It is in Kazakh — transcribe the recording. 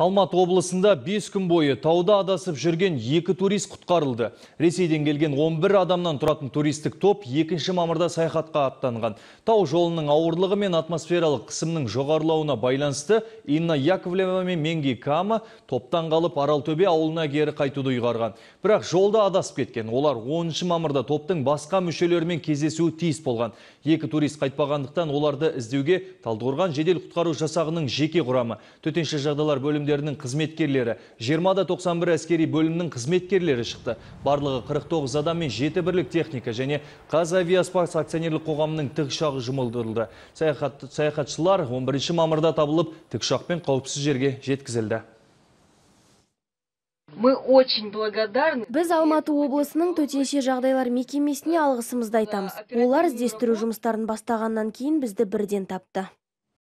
Алматы облысында 5 күн бойы тауда адасып жүрген екі турист құтқарылды. Ресейден келген 11 адамнан тұратын туристік топ 2 мамырда саяхатқа аттанған. Тау жолының ауырлығы мен атмосфералық қысымның жоғарылауына байланысты Инна Яковлева мен Менги Кама топтан қалып Аралтөбе ауылына кері қайтуды ұйғарған. Бірақ жолда адасып кеткен. Олар 10 мамырда топтың басқа мүшелерімен кездесуі тиіс болған. Екі турист қайтпағандықтан оларды іздеуге Талдықорған жедел құтқару жасағының жеке құрамы төтенше жағдайлар бөлімде бөлімдерінің қызметкерлері, 20 да 91 әскери бөлімнің қызметкерлері шықты. Барлығы 49 адам мен 7 бірлік техника және авиаспарс акционерлік қоғамының тікұшағы жұмылдырылды. саяхатшылар 11 мамырда табылып, тікұшақпен қауіпсіз жерге жеткізілді. очень благодарны. Біз Алматы облысының төтенше жағдайлар мекемесіне алғысымызды айтамыз. Олар іздестіру жұмыстарын бастағаннан кейін бізді бірден тапты.